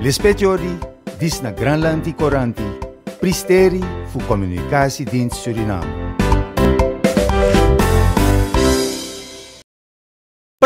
Le speciori, na Granland Coranti, pristeri fu communicatie din Suriname.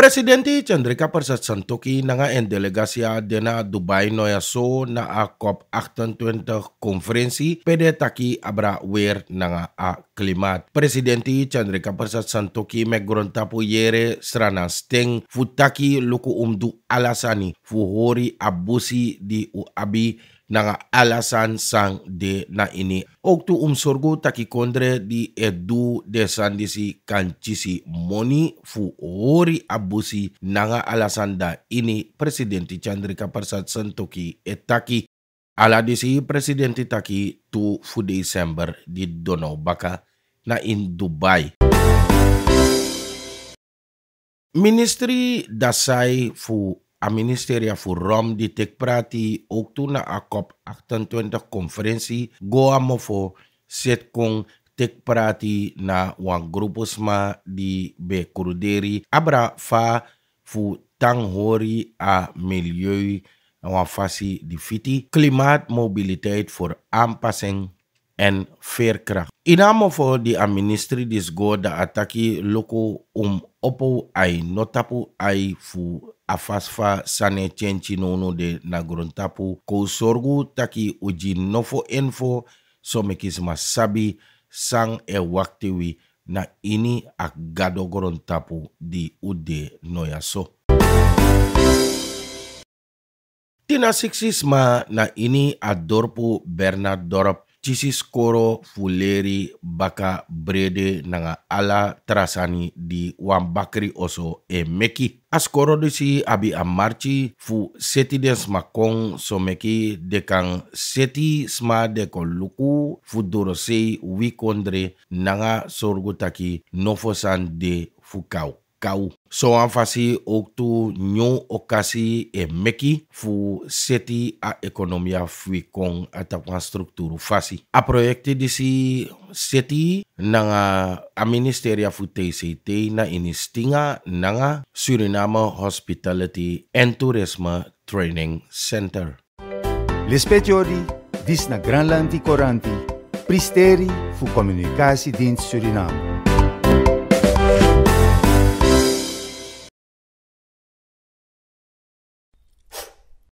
Presidente Chandrika Persat Santoki nanga en delegasia dena Dubai noya so na a COP28 konferensi pede taki abra weer nanga a klimat. Presidente Chandrika Persat Santoki me grontapu yere srana steng futaki luku umdu alasani fuhori abusi di uabi nga alasan sang de na ini. Ook tu umsorgo taki kondre di edu de sandisi kancisi moni fu ori abusi nanga alasan da ini presidenti Chandrika Persat sentuki etaki ala disi Presiden taki tu fu Desember di Donau Baka na in Dubai. Ministry dasai fu a ministeria voor rom die tek prati ook toen na a Cop 28 conferentie goa mofo set kong tek prati na wan grupos ma di be abra fa fu tang hori a milieu wan fasi di fiti klimaatmobiliteit voor aanpassing en veerkracht. Inamo voor di a dis go da ataki loko um opo ai notapu ai fu afasfa sane chenchi nono de nagrontapu ko sorgu taki uji nofo info so mekis sabi sang e waktiwi na ini ak gado gorontapu di ude noyaso. Tina siksis na ini adorpu Bernard Dorop. Cisi skoro fuleri baka brede nanga ala trasani di wan bakri oso e meki. A skoro disi abi a fu seti den sma kong so meki de kan seti sma de kon luku fu sei wikondre nanga sorgutaki taki nofosan de fu kau. So an fasi ok tu nyon okasi e meki fu seti a ekonomia fwi kong atapan strukturu fasi. A projekte disi seti nanga a ministeria fu TCT na inistinga nanga Suriname Hospitality and Tourism Training Center. Lespetiori, dis na Granlandi Koranti, pristeri fu komunikasi Communicatiedienst Suriname.